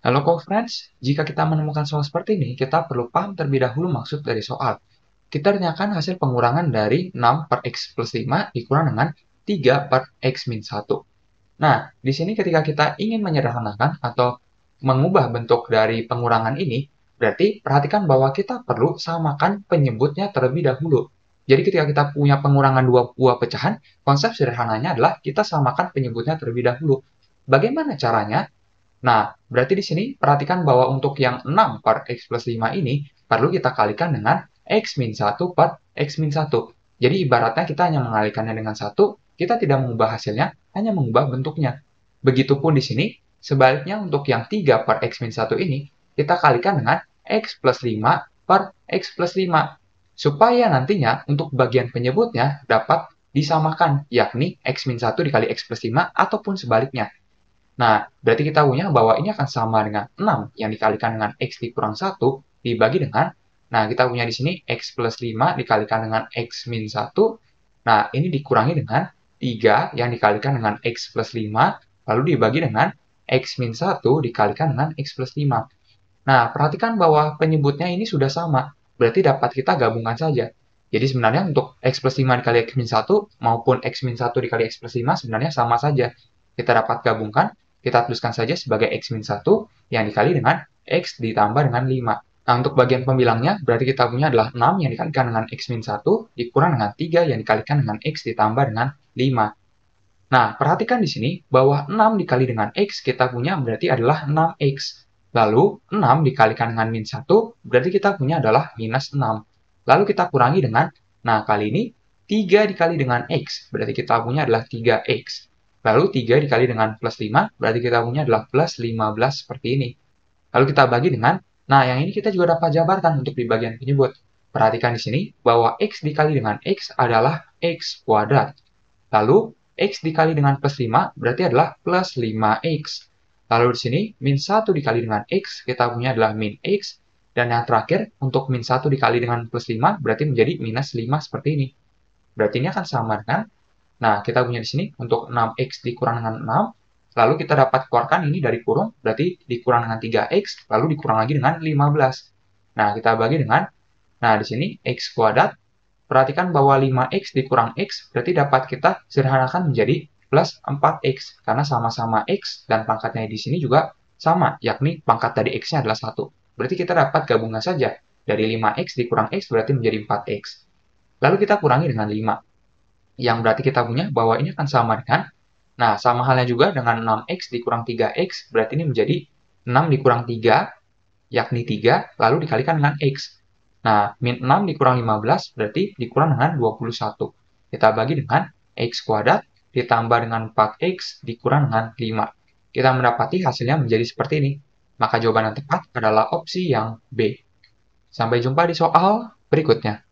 Lalu co-friends, jika kita menemukan soal seperti ini, kita perlu paham terlebih dahulu maksud dari soal. Kita dinyatakan hasil pengurangan dari 6 per X plus 5 dikurang dengan 3 per X min 1. Nah, di sini ketika kita ingin menyederhanakan atau mengubah bentuk dari pengurangan ini, berarti perhatikan bahwa kita perlu samakan penyebutnya terlebih dahulu. Jadi ketika kita punya pengurangan dua buah pecahan, konsep sederhananya adalah kita samakan penyebutnya terlebih dahulu. Bagaimana caranya? Nah, berarti di sini perhatikan bahwa untuk yang 6 per X plus 5 ini perlu kita kalikan dengan X min 1 per X min 1. Jadi ibaratnya kita hanya mengalikannya dengan 1, kita tidak mengubah hasilnya, hanya mengubah bentuknya. Begitupun di sini, sebaliknya untuk yang 3 per X min 1 ini, kita kalikan dengan X plus 5 per X plus 5. Supaya nantinya untuk bagian penyebutnya dapat disamakan, yakni X min 1 dikali X plus 5 ataupun sebaliknya. Nah, berarti kita punya bahwa ini akan sama dengan 6 yang dikalikan dengan X dikurang 1 dibagi dengan, nah kita punya di sini X plus 5 dikalikan dengan X min 1, nah ini dikurangi dengan 3 yang dikalikan dengan X plus 5, lalu dibagi dengan X min 1 dikalikan dengan X plus 5. Nah, perhatikan bahwa penyebutnya ini sudah sama, berarti dapat kita gabungkan saja. Jadi sebenarnya untuk X plus 5 dikali X min 1 maupun X min 1 dikali X plus 5 sebenarnya sama saja. Kita dapat gabungkan kita tuliskan saja sebagai X min 1 yang dikali dengan X ditambah dengan 5. Nah, untuk bagian pembilangnya, berarti kita punya adalah 6 yang dikalikan dengan X min 1, dikurang dengan 3 yang dikalikan dengan X ditambah dengan 5. Nah, perhatikan di sini, bahwa 6 dikali dengan X kita punya berarti adalah 6X. Lalu, 6 dikalikan dengan min 1, berarti kita punya adalah minus 6. Lalu kita kurangi dengan, nah kali ini, 3 dikali dengan X, berarti kita punya adalah 3X. Lalu 3 dikali dengan plus 5, berarti kita punya adalah plus 15 seperti ini. Lalu kita bagi dengan, nah yang ini kita juga dapat jabarkan untuk di bagian penyebut. Perhatikan di sini bahwa X dikali dengan X adalah X kuadrat. Lalu X dikali dengan plus 5 berarti adalah plus 5X. Lalu di sini min 1 dikali dengan X kita punya adalah min X. Dan yang terakhir untuk min 1 dikali dengan plus 5 berarti menjadi minus 5 seperti ini. Berarti ini akan sama dengan Nah, kita punya di sini untuk 6x dikurang dengan 6, lalu kita dapat keluarkan ini dari kurung, berarti dikurang dengan 3x, lalu dikurang lagi dengan 15. Nah, kita bagi dengan, nah di sini x kuadrat, perhatikan bahwa 5x dikurang x, berarti dapat kita sederhanakan menjadi plus 4x, karena sama-sama x dan pangkatnya di sini juga sama, yakni pangkat dari x-nya adalah 1. Berarti kita dapat gabungan saja, dari 5x dikurang x berarti menjadi 4x. Lalu kita kurangi dengan 5 yang berarti kita punya bahwa ini akan sama dengan, nah sama halnya juga dengan 6x dikurang 3x, berarti ini menjadi 6 dikurang 3, yakni 3, lalu dikalikan dengan x. Nah, min 6 dikurang 15 berarti dikurang dengan 21. Kita bagi dengan x kuadrat ditambah dengan 4x dikurang dengan 5. Kita mendapati hasilnya menjadi seperti ini. Maka jawaban yang tepat adalah opsi yang B. Sampai jumpa di soal berikutnya.